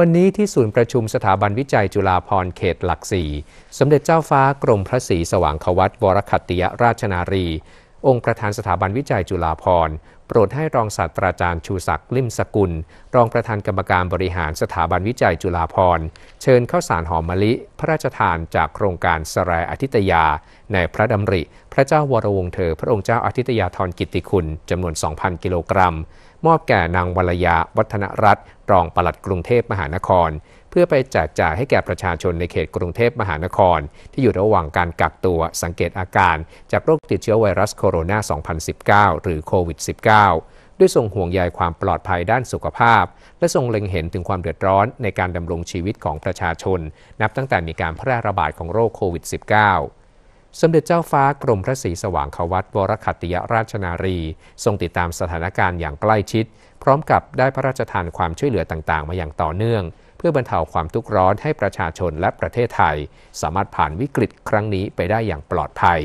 วันนี้ที่ศูนย์ประชุมสถาบันวิจัยจุฬาภรณ์เขตหลักสี่ สมเด็จเจ้าฟ้ากรมพระศรีสว่างควัต วรคัตติยราชนารีองค์ประธานสถาบันวิจัยจุฬาภรณ์โปรดให้รองศาสตราจารย์ชูศักดิ์ลิมสกุล รองประธานกรรมการบริหารสถาบันวิจัยจุฬาภรณ์เชิญข้าวสารหอมมะลิ พระราชทานจากโครงการสรายอธิตยา ในพระดำริ พระเจ้าวรวงเธอพระองค์เจ้าอธิตยาธรกิติคุณจำนวน 2,000 กิโลกรัมมอบแก่นางวรยาวัฒนรัตน์รองปลัดกรุงเทพมหานครพื่อไปแจกจ่ายให้แก่ประชาชนในเขตกรุงเทพมหานคร ที่อยู่ระหว่างการกักตัวสังเกตอาการจากโรคติดเชื้อไวรัสโคโรนา 2019 หรือโควิด -19 ด้วยทรงห่วงใยความปลอดภัยด้านสุขภาพ และทรงเล็งเห็นถึงความเดือดร้อนในการดำรงชีวิตของประชาชน นับตั้งแต่มีการแพร่ระบาดของโรคโควิด -19 สมเด็จเจ้าฟ้ากรมพระศรีสว่างควัตวรคัตติยราชนารี ทรงติดตามสถานการณ์อย่างใกล้ชิด พร้อมกับได้พระราชทานความช่วยเหลือต่าง ๆมาอย่างต่อเนื่องพื่อบรรเทาความทุกข์ร้อนให้ประชาชนและประเทศไทย สามารถผ่านวิกฤตครั้งนี้ไปได้อย่างปลอดภัย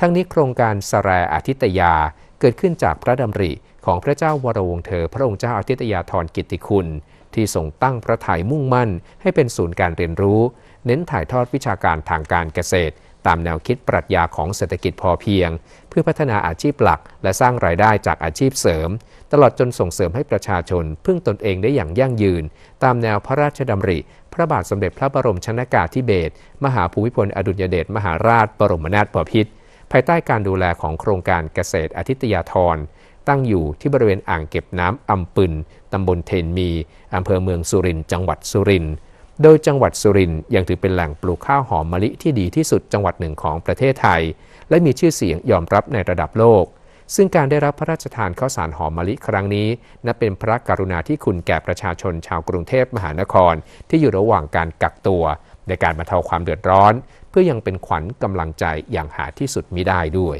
ทั้งนี้โครงการสแรอาทิตยาเกิดขึ้นจากพระดำริของพระเจ้าวรวงเธอ พระองค์เจ้าอาทิตยาธรกิติคุณ ที่ทรงตั้งพระไทยมุ่งมั่นให้เป็นศูนย์การเรียนรู้ เน้นถ่ายทอดวิชาการทางการเกษตรตามแนวคิดปรัชญาของเศรษฐกิจพอเพียง เพื่อพัฒนาอาชีพหลัก และสร้างรายได้จากอาชีพเสริม ตลอดจนส่งเสริมให้ประชาชน พึ่งตนเองได้อย่างยั่งยืน ตามแนวพระราชดำริ พระบาทสมเด็จพระบรมชนากาธิเบศรมหาภูมิพลอดุลยเดชมหาราชบรมนาถบพิตรภายใต้การดูแลของโครงการเกษตรอธิตยาธรตั้งอยู่ที่บริเวณอ่างเก็บน้ำอำปึนตำบลเทนมีอำเภอเมืองสุรินทร์จังหวัดสุรินทร์โดยจังหวัดสุรินทร์ยังถือเป็นแหล่งปลูกข้าวหอมมะลิที่ดีที่สุดจังหวัดหนึ่งของประเทศไทย และมีชื่อเสียงยอมรับในระดับโลก ซึ่งการได้รับพระราชทานข้าวสารหอมมะลิครั้งนี้ นับเป็นพระกรุณาที่คุณแก่ประชาชนชาวกรุงเทพมหานครที่อยู่ระหว่างการกักตัวในการบรรเทาความเดือดร้อน เพื่อยังเป็นขวัญกำลังใจอย่างหาที่สุดมิได้ด้วย